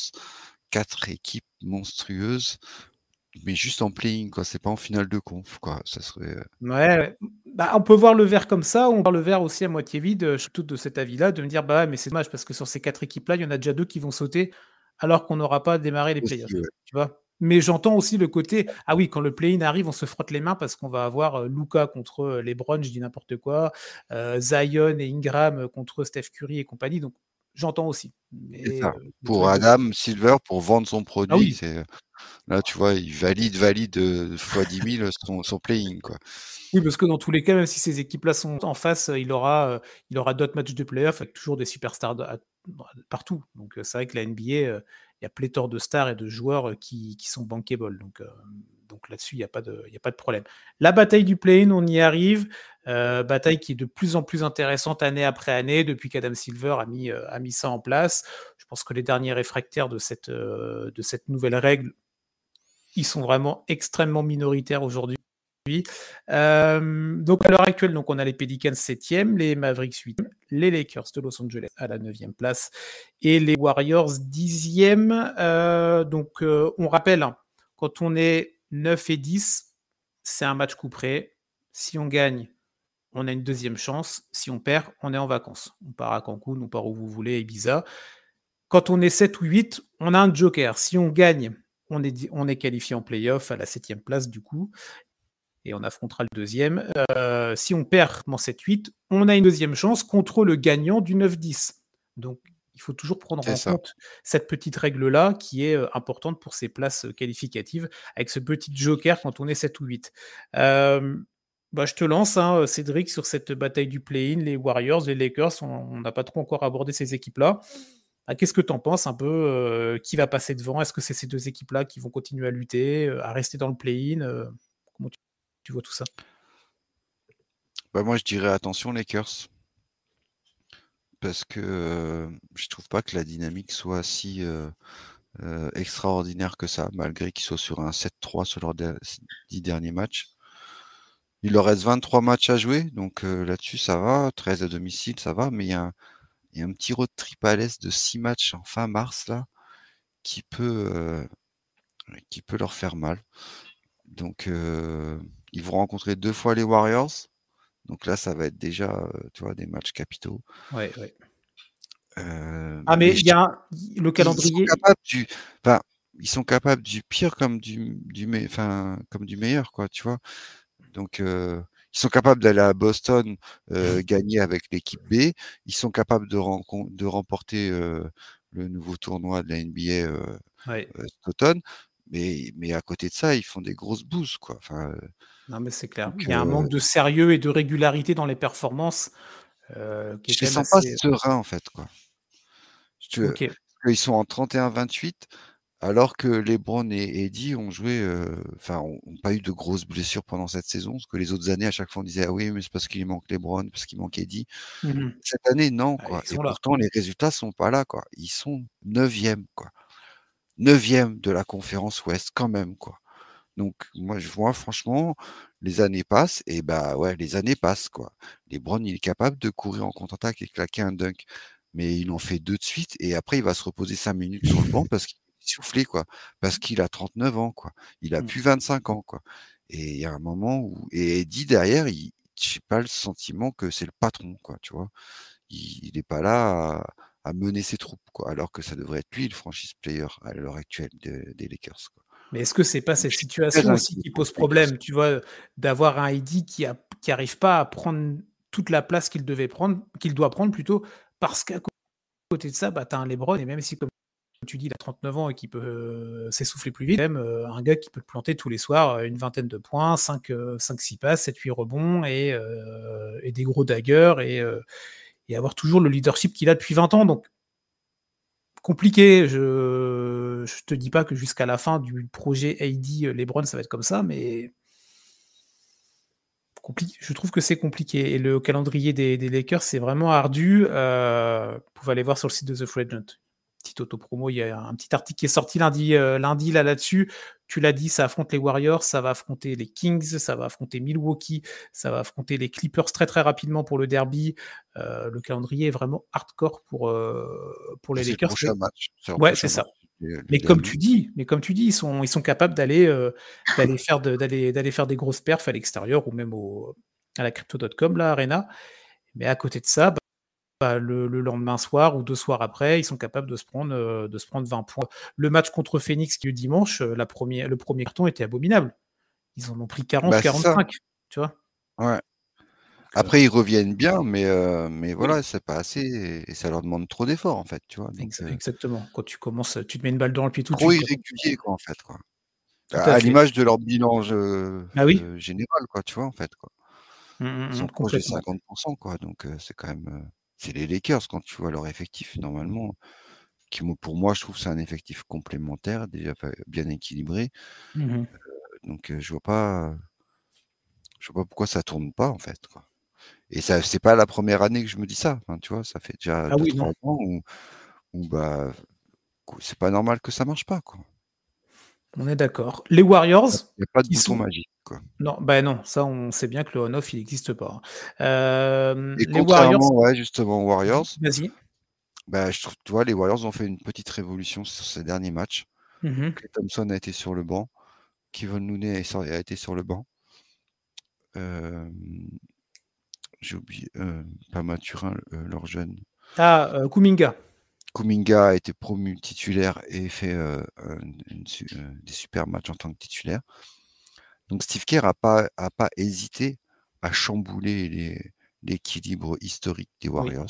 quatre équipes monstrueuses, mais juste en playing, quoi. C'est pas en finale de conf, quoi. Ça serait. Euh, ouais, bah, on peut voir le verre comme ça, on voit le verre aussi à moitié vide, euh, surtout de cet avis-là, de me dire, bah mais c'est dommage parce que sur ces quatre équipes-là, il y en a déjà deux qui vont sauter alors qu'on n'aura pas démarré les playoffs. Tu vois mais j'entends aussi le côté ah oui, quand le play-in arrive, on se frotte les mains parce qu'on va avoir euh, Luca contre euh, les Browns, je dis n'importe quoi, euh, Zion et Ingram contre Steph Curry et compagnie. Donc j'entends aussi. pour Adam Silver, pour vendre son ah produit, là tu vois, il valide, valide fois 10 000 son, play playing Oui, parce que dans tous les cas, même si ces équipes-là sont en face, il aura, il aura d'autres matchs de playoff avec toujours des superstars partout. Donc c'est vrai que la NBA il y a pléthore de stars et de joueurs qui, sont bankable. Donc, donc là-dessus, il n'y a, pas de, a pas de problème. La bataille du play-in, on y arrive. bataille qui est de plus en plus intéressante année après année depuis qu'Adam Silver a mis, a mis ça en place. Je pense que les derniers réfractaires de cette, de cette nouvelle règle, ils sont vraiment extrêmement minoritaires aujourd'hui. Euh, donc à l'heure actuelle, donc on a les Pelicans 7e, les Mavericks 8e, les Lakers de Los Angeles à la 9e place et les Warriors 10e. Euh, donc euh, on rappelle, hein, quand on est 9 et 10, c'est un match couperé. Si on gagne, on a une deuxième chance. Si on perd, on est en vacances. On part à Cancun, on part où vous voulez, Ibiza. Quand on est 7 ou 8, on a un joker. Si on gagne, on est, on est qualifié en playoff à la 7ème place du coup et on affrontera le deuxième. Euh, si on perd en 7-8, on a une deuxième chance contre le gagnant du 9-10. Donc il faut toujours prendre en compte cette petite règle-là qui est euh, importante pour ces places euh, qualificatives avec ce petit joker quand on est 7 ou 8. Bah, je te lance, hein, Cédric, sur cette bataille du play-in, les Warriors, les Lakers, on n'a pas trop encore abordé ces équipes-là. Ah, qu'est-ce que tu en penses un peu Qui va passer devant Est-ce que c'est ces deux équipes-là qui vont continuer à lutter, à rester dans le play-in tu tu vois tout ça bah, Moi, je dirais attention, Lakers. Parce que euh, je trouve pas que la dynamique soit si euh, euh, extraordinaire que ça, malgré qu'ils soient sur un 7-3 sur leurs dix derniers matchs. Il leur reste 23 matchs à jouer, donc là-dessus, ça va. 13 à domicile, ça va. Mais il y, a un petit road trip à l'Est de 6 matchs en fin mars, là, qui peut, qui peut leur faire mal. Donc. Ils vont rencontrer deux fois les Warriors. Donc là, ça va être déjà, euh, tu vois, des matchs capitaux. Euh, ah, mais il y a le calendrier. Ils sont capables du, pire comme du, meilleur, quoi, tu vois. Donc, euh, ils sont capables d'aller à Boston gagner avec l'équipe B. Ils sont capables de, remporter le nouveau tournoi de la NBA cet automne. Mais, à côté de ça, ils font des grosses bouses. Quoi. Euh, non, mais c'est clair. Il y a un manque euh de sérieux et de régularité dans les performances. Euh, je ne les pas sereins, en fait. Quoi. Ils sont en 31-28, alors que LeBron et Eddie ont joué, enfin, n'ont pas eu de grosses blessures pendant cette saison. Parce que les autres années, à chaque fois, on disait Ah oui, mais c'est parce qu'il manque LeBron, parce qu'il manque Eddie. Mmh cette année, non. Ah, quoi. et pourtant, les résultats ne sont pas là. Quoi. Ils sont 9e. Quoi neuvième de la conférence Ouest quand même quoi. Donc moi je vois franchement les années passent et bah ouais les années passent quoi. Les il est capable de courir en contre-attaque et claquer un dunk, mais il en fait deux de suite et après il va se reposer cinq minutes sur le banc parce qu'il est soufflé quoi, parce qu'il a 39 ans quoi, il a mmh. plus 25 ans quoi. Et il y a un moment où et dit derrière il j'ai pas le sentiment que c'est le patron quoi, tu vois. Il n'est pas là à mener ses troupes, quoi, alors que ça devrait être lui le franchise player à l'heure actuelle des Lakers. Mais est-ce que ce n'est pas cette situation aussi qui pose problème, tu vois, d'avoir un ID qui n'arrive pas à prendre toute la place qu'il devait prendre, qu'il doit prendre plutôt, parce qu'à côté de ça, bah, tu as un Lebron, et même si, comme tu dis, il a 39 ans et qu'il peut euh, s'essouffler plus vite, même euh, un gars qui peut planter tous les soirs euh, une vingtaine de points, 5-6 passes, 7-8 rebonds et, et, des gros daggers et et avoir toujours le leadership qu'il a depuis 20 ans. Donc, compliqué. Je te dis pas que jusqu'à la fin du projet AD euh, Lebron, ça va être comme ça, mais compliqué. je trouve que c'est compliqué. Et le calendrier des, Lakers, c'est vraiment ardu. Euh, vous pouvez aller voir sur le site de The Agent petite auto-promo, il y a un petit article qui est sorti lundi, euh, lundi là là-dessus. Tu l'as dit, ça affronte les Warriors, ça va affronter les Kings, ça va affronter Milwaukee, ça va affronter les Clippers très très rapidement pour le derby. Euh, le calendrier est vraiment hardcore pour, euh, pour les Lakers. match. Ouais, c'est ça. mais comme tu dis, mais comme tu dis, ils sont, ils sont capables d'aller d'aller faire d'aller d'aller faire des grosses perfs à l'extérieur ou même au, à la crypto.com là, Arena. Mais à côté de ça, bah, bah, le, lendemain soir ou deux soirs après, ils sont capables de se prendre, euh, de se prendre 20 points. Le match contre Phoenix qui est dimanche, euh, la première, le premier carton était abominable. Ils en ont pris 40, 45, bah, tu vois. Après, ils reviennent bien, mais, euh, mais voilà, c'est pas assez et, ça leur demande trop d'efforts, en fait. Tu vois, Exactement. Quand tu commences, tu te mets une balle dans le pied tout de suite. Trop irrégulier, en fait. À, l'image de leur bilan ah général, quoi, tu vois, en fait. Quoi. Mmh, mmh, ils sont mmh, proches 50%, quoi, donc c'est quand même c'est les Lakers quand tu vois leur effectif normalement. Qui, pour moi, je trouve c'est un effectif complémentaire, déjà bien équilibré. Mmh euh, donc euh, je vois pas, je vois pas pourquoi ça tourne pas en fait. Et ça, c'est pas la première année que je me dis ça. tu vois, ça fait déjà ah deux, où, bah, c'est pas normal que ça marche pas. Quoi. On est d'accord. Les Warriors, il n'y a pas de bouton magique. Non, ben non, ça on sait bien que le on-off il n'existe pas. Hein. Euh, et contrairement, ouais, justement, Warriors. Vas-y. Ben, je trouve, tu les Warriors ont fait une petite révolution sur ces derniers matchs. Mmh Thompson a été sur le banc. Kevin Looney a été sur le banc. Euh, j'ai oublié, euh, pas Mathurin, leur jeune. Ah, Kuminga. Kuminga a été promu titulaire et fait des super matchs en tant que titulaire. Donc Steve Kerr n'a pas, a pas hésité à chambouler l'équilibre historique des Warriors.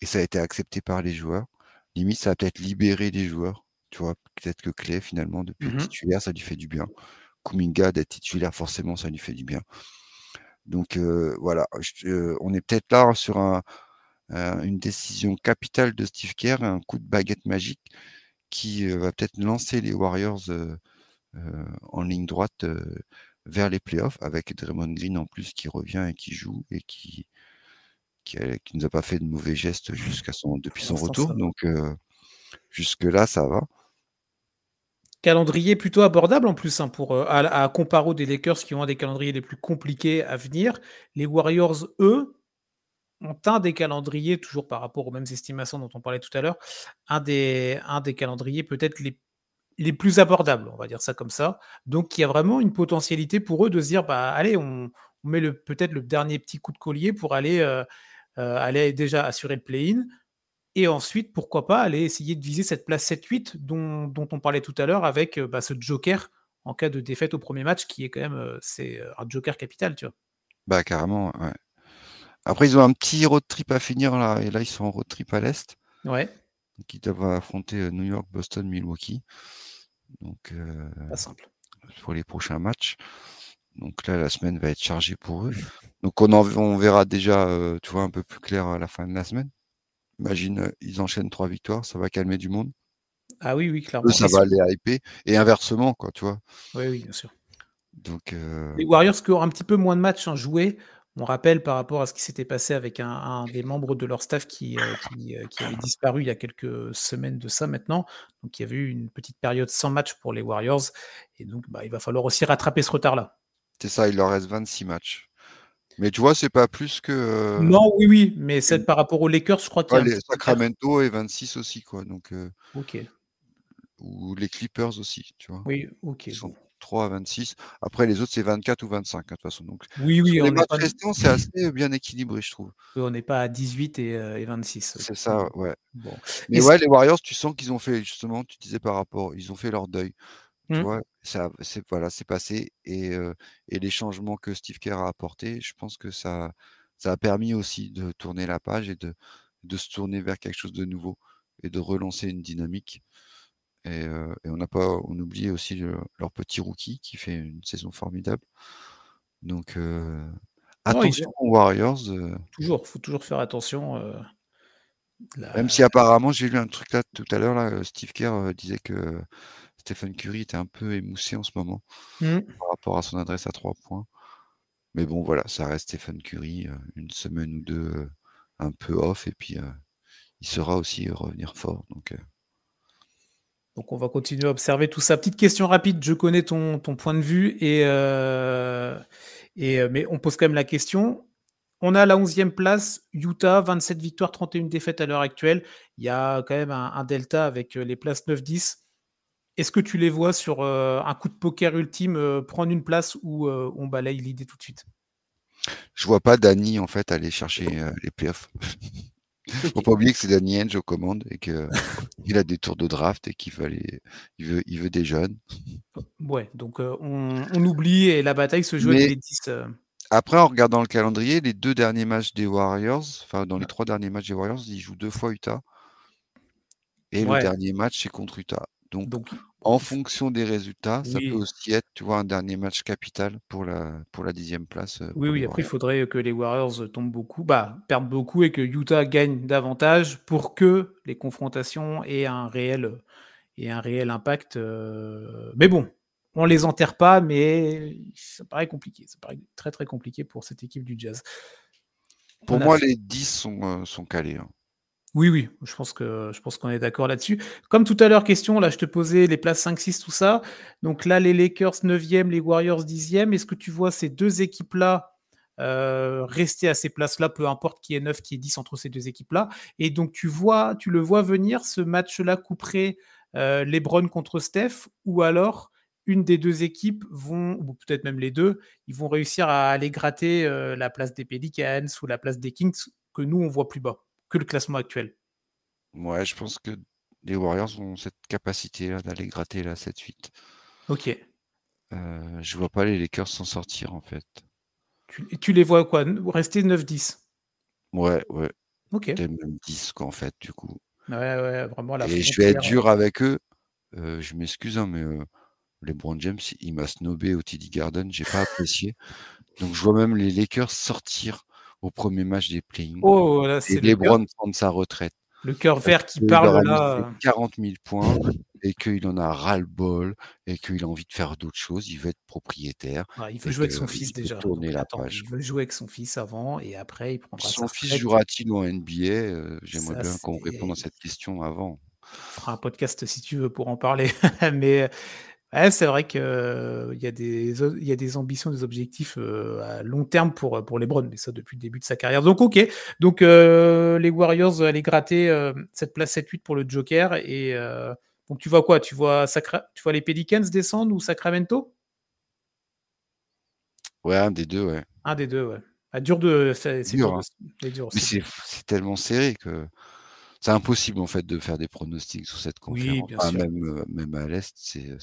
Et ça a été accepté par les joueurs. Limite, ça a peut-être libéré les joueurs. Tu vois, peut-être que Clay, finalement, depuis le mmh titulaire, ça lui fait du bien. Kuminga, d'être titulaire, forcément, ça lui fait du bien. Donc euh, voilà, euh, on est peut-être là hein, sur une décision capitale de Steve Kerr, un coup de baguette magique qui euh, va peut-être lancer les Warriors en ligne droite euh, vers les playoffs, avec Draymond Green en plus qui revient et qui joue et qui qui, nous a pas fait de mauvais gestes jusqu'à son depuis son retour. Donc euh, jusque là, ça va calendrier plutôt abordable en plus hein, pour euh, à, à comparo des Lakers qui ont un des calendriers les plus compliqués à venir. Les Warriors, eux, ont un des calendriers, toujours par rapport aux mêmes estimations dont on parlait tout à l'heure, un des, un des calendriers peut-être les est plus abordables, on va dire ça comme ça. Donc il y a vraiment une potentialité pour eux de se dire, bah, allez, on, met peut-être le dernier petit coup de collier pour aller, euh, euh, aller déjà assurer le play-in. Et ensuite, pourquoi pas aller essayer de viser cette place 7-8 dont, on parlait tout à l'heure avec euh, bah, ce joker en cas de défaite au premier match qui est quand même c'est un joker capital, tu vois. Bah carrément, Après, ils ont un petit road trip à finir là, et là ils sont en road trip à l'Est. Ouais. Qui doivent affronter New York, Boston, Milwaukee. Donc, euh, simple. Pour les prochains matchs. Donc là, la semaine va être chargée pour eux. Donc on, en, on verra déjà, euh, tu vois, un peu plus clair à la fin de la semaine. Imagine, euh, ils enchaînent trois victoires, ça va calmer du monde. Ah oui, oui, clairement. ça va les hyper. Et inversement, quoi, tu vois. Oui, oui, bien sûr. Donc, Les Warriors qui auront un petit peu moins de matchs en jouer on rappelle par rapport à ce qui s'était passé avec un, des membres de leur staff euh, euh, qui, avait disparu il y a quelques semaines de ça maintenant. Donc il y avait eu une petite période sans match pour les Warriors. Et donc bah, il va falloir aussi rattraper ce retard-là. C'est ça, il leur reste 26 matchs. Mais tu vois, c'est pas plus que. Euh, non, oui, oui, mais c'est par rapport aux Lakers, je crois qu'il y a. les Sacramento et 26 aussi, quoi. Donc, Ok. Ou les Clippers aussi, tu vois. Oui, ok. 3 à 26. Après, les autres, c'est 24 ou 25, hein, de toute façon. Donc, oui, oui, les matchs restants, c'est assez bien équilibré, je trouve. on n'est pas à 18 et, 26. Euh, c'est ça, ouais. Mais ouais, les Warriors, tu sens qu'ils ont fait, justement, tu disais par rapport, ils ont fait leur deuil. Tu mmh. vois, ça, c'est voilà, c'est passé euh, et, les changements que Steve Kerr a apporté, je pense que ça, ça a permis aussi de tourner la page et de, de se tourner vers quelque chose de nouveau et de relancer une dynamique. Euh, et, on n'a pas, on aussi euh, leur petit rookie qui fait une saison formidable. Donc euh, attention aux Warriors. Toujours, faut toujours faire attention. Même si apparemment, j'ai lu un truc là tout à l'heure, Steve Kerr disait que Stephen Curry était un peu émoussé en ce moment mmh. par rapport à son adresse à trois points. Mais bon, voilà, ça reste Stephen Curry, une semaine ou deux un peu off, et puis il sera aussi revenir fort. Donc, donc on va continuer à observer tout ça. Petite question rapide, je connais ton, point de vue, et, euh, et, euh, mais on pose quand même la question. On a la 11e place, Utah, 27 victoires, 31 défaites à l'heure actuelle. Il y a quand même un, delta avec euh, les places 9-10. Est-ce que tu les vois sur un coup de poker ultime prendre une place où on balaye l'idée tout de suite je vois pas Danny en fait aller chercher les playoffs. Faut pas oublier que c'est Danny Henge aux commandes et qu'il a des tours de draft et qu'il veut, des jeunes. Ouais, donc euh, on, oublie et la bataille se joue avec les 10. Euh. Après, en regardant le calendrier, les deux derniers matchs des Warriors, enfin dans les trois derniers matchs des Warriors, ils jouent deux fois Utah. Et le dernier match, c'est contre Utah. donc en fonction des résultats, ça peut aussi être, tu vois, un dernier match capital pour la, pour la dixième place. Euh, oui, oui, après, il faudrait que les Warriors euh, tombent beaucoup, bah, perdent beaucoup et que Utah gagne davantage pour que les confrontations aient un réel, euh, un réel impact. Mais bon, on ne les enterre pas, mais ça paraît compliqué. Ça paraît très, très compliqué pour cette équipe du Jazz. Pour moi, les 10 sont, sont calés. Hein. Oui, oui, je pense que je pense qu'on est d'accord là-dessus. Comme tout à l'heure, question, là, je te posais les places 5-6, tout ça. Donc là, les Lakers 9e, les Warriors 10e. Est-ce que tu vois ces deux équipes-là euh, rester à ces places-là, peu importe qui est 9, qui est 10 entre ces deux équipes-là. Et donc tu vois, tu le vois venir, ce match-là couperait les euh, Lebron contre Steph, ou alors une des deux équipes vont, ou peut-être même les deux, ils vont réussir à aller gratter euh, la place des Pelicans ou la place des Kings que nous on voit plus bas que le classement actuel. Ouais, je pense que les Warriors ont cette capacité d'aller gratter là cette suite. Ok. Euh, je vois pas les Lakers s'en sortir en fait. Tu, les vois quoi Rester 9-10 Ouais, ouais. Ok. Même 10 fait, du coup. Ouais, ouais, vraiment la Et je vais être hein. dur avec eux. Euh, je m'excuse, hein, mais les euh, LeBron James, il m'a snobé au TD Garden, j'ai pas apprécié. Donc je vois même les Lakers sortir au premier match des play oh, et LeBron sa retraite. Le cœur vert qui parle là. 40 000 euh. points et qu'il en a ras-le-bol et qu'il a envie de faire d'autres choses. Il veut être propriétaire. il veut jouer avec son fils déjà. Tourner la page. Il veut jouer avec son fils avant et après il prendra. Son fils jouera-t-il en NBA euh, J'aimerais bien qu'on réponde à cette question avant. On fera un podcast si tu veux pour en parler. Mais c'est vrai qu'il euh, y, a des, ambitions, des objectifs euh, à long terme pour, euh, pour Browns, mais ça depuis le début de sa carrière. Donc, ok. Donc, les Warriors allaient gratter cette place 7-8 pour le Joker. Et donc, tu vois quoi tu vois, tu vois les Pelicans descendre ou Sacramento Ouais, un des deux, ouais. Un des deux, ouais. Ah, dur de. C'est dur. Hein. c'est tellement serré que c'est impossible en fait de faire des pronostics sur cette conférence. Euh, même, à l'Est, euh,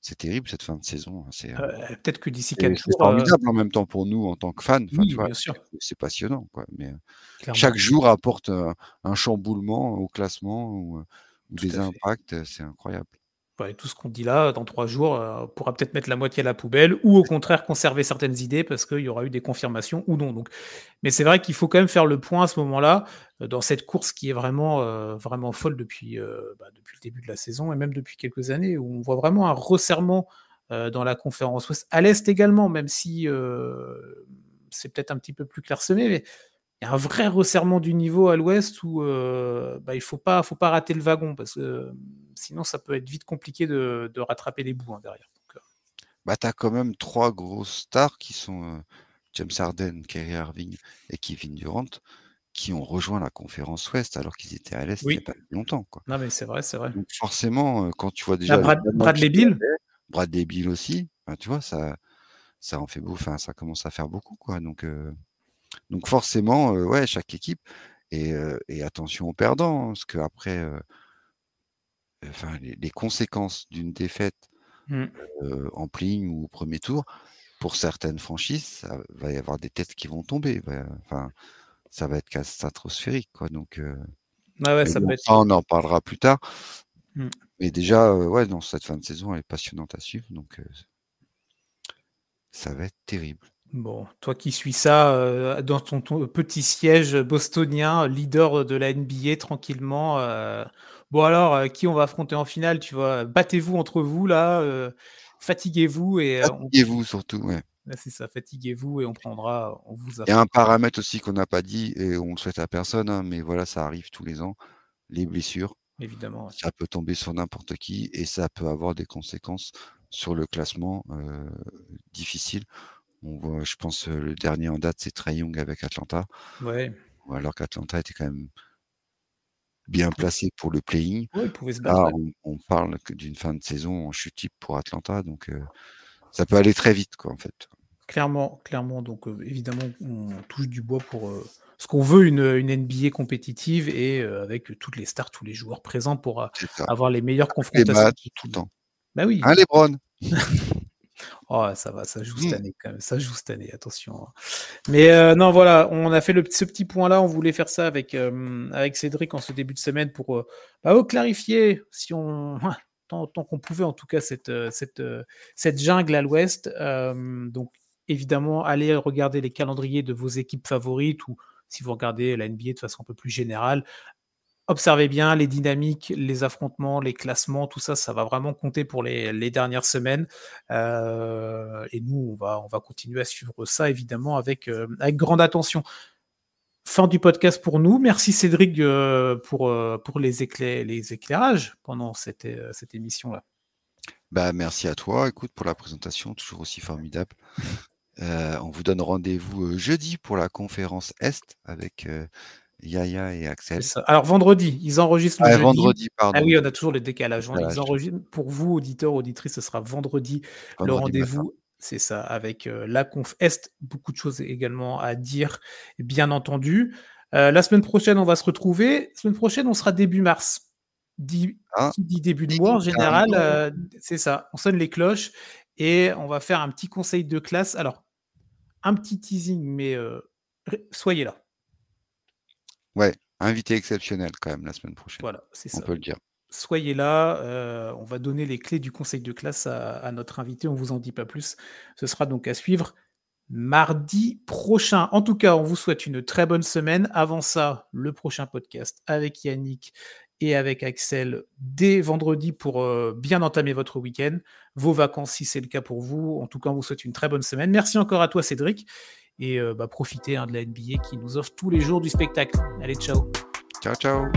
c'est terrible cette fin de saison. Hein, c'est euh, peut-être que d'ici quelques jours. C'est formidable en même temps pour nous en tant que fans. c'est passionnant. Quoi. Mais chaque jour apporte un, chamboulement au classement ou des impacts. C'est incroyable. Bah, tout ce qu'on dit là, dans trois jours, euh, on pourra peut-être mettre la moitié à la poubelle ou au contraire conserver certaines idées parce qu'il y aura eu des confirmations ou non. Donc. Mais c'est vrai qu'il faut quand même faire le point à ce moment-là euh, dans cette course qui est vraiment, euh, vraiment folle depuis, bah, depuis le début de la saison et même depuis quelques années où on voit vraiment un resserrement dans la conférence À l'Est également, même si c'est peut-être un petit peu plus clairsemé, mais y a un vrai resserrement du niveau à l'ouest où euh, bah, il ne faut pas, faut pas rater le wagon parce que euh, sinon ça peut être vite compliqué de, rattraper les bouts hein, derrière. Euh. Bah, tu as quand même trois grosses stars qui sont James Harden, Kerry Irving et Kevin Durant qui ont rejoint la conférence ouest alors qu'ils étaient à l'est il n'y a pas longtemps. Quoi. Non, mais c'est vrai, c'est vrai. forcément, quand tu vois déjà. Bradley Bill Bradley Bill aussi, bah, tu vois, ça, ça en fait beau, ça commence à faire beaucoup. quoi. Donc. Donc forcément, ouais, chaque équipe. Et, attention aux perdants, hein, parce que les, conséquences d'une défaite mmh. en pligne ou au premier tour, pour certaines franchises, ça, va y avoir des têtes qui vont tomber. enfin, ça va être catastrophique, quoi. Donc, bah on en parlera plus tard. Mmh. Mais déjà, ouais, cette fin de saison, elle est passionnante à suivre, donc ça va être terrible. Bon, toi qui suis ça euh, dans ton, petit siège bostonien, leader de la NBA tranquillement. Euh, bon alors, euh, qui on va affronter en finale Tu vois, battez-vous entre vous là, fatiguez-vous et fatiguez-vous surtout. Ouais. C'est ça, fatiguez-vous et on prendra. On vous. Il y a un paramètre aussi qu'on n'a pas dit et on le souhaite à personne, hein, mais voilà, ça arrive tous les ans, les blessures. Évidemment. Ça peut tomber sur n'importe qui et ça peut avoir des conséquences sur le classement difficile. On je pense, que le dernier en date, c'est Trey Young avec Atlanta. Ouais. Alors qu'Atlanta était quand même bien placé pour le play-in. on, parle d'une fin de saison en chute type pour Atlanta, donc ça peut aller très vite, quoi, en fait. Clairement, clairement. Donc, évidemment, on touche du bois pour ce qu'on veut, une, NBA compétitive et avec toutes les stars, tous les joueurs présents pour avoir les meilleures confrontations. Les matchs, tout le temps. Bah oui. Hein, Lebron Oh, ça va, ça joue cette mmh. année quand même. Ça joue cette année, attention. Hein. Mais euh, non, voilà, on a fait ce petit point-là. On voulait faire ça avec, avec Cédric en ce début de semaine pour bah, oh, clarifier si on. Tant, qu'on pouvait, en tout cas, cette, cette, cette jungle à l'ouest. donc, évidemment, allez regarder les calendriers de vos équipes favorites ou si vous regardez la NBA de façon un peu plus générale, observez bien les dynamiques, les affrontements, les classements, tout ça, ça va vraiment compter pour les, dernières semaines. Euh, et nous, on va, on va continuer à suivre ça, évidemment, avec, euh, grande attention. Fin du podcast pour nous. Merci Cédric euh, pour, pour les, éclairs, les éclairages pendant cette, cette émission-là. Bah, merci à toi, écoute, pour la présentation, toujours aussi formidable. on vous donne rendez-vous jeudi pour la conférence Est avec Yaya et Axel. Alors vendredi, ils enregistrent le ah, vendredi, pardon. Ah oui, on a toujours le décalage. pour vous, auditeurs, auditrices, ce sera vendredi, le rendez-vous. C'est ça, avec euh, la conf Est, beaucoup de choses également à dire, bien entendu. Euh, la semaine prochaine, on va se retrouver. La semaine prochaine, on sera début mars. Ah, dit, début de mois en général, euh, c'est ça. On sonne les cloches et on va faire un petit conseil de classe. Alors, un petit teasing, mais soyez là. Ouais, invité exceptionnel quand même la semaine prochaine. Voilà, c'est ça. On peut le dire. Soyez là, euh, on va donner les clés du conseil de classe à, notre invité, on ne vous en dit pas plus. Ce sera donc à suivre mardi prochain. En tout cas, on vous souhaite une très bonne semaine. Avant ça, le prochain podcast avec Yannick et avec Axel dès vendredi pour euh, bien entamer votre week-end, vos vacances si c'est le cas pour vous. En tout cas, on vous souhaite une très bonne semaine. Merci encore à toi Cédric et euh, bah, profiter hein, de la NBA qui nous offre tous les jours du spectacle. Allez, ciao. Ciao, ciao.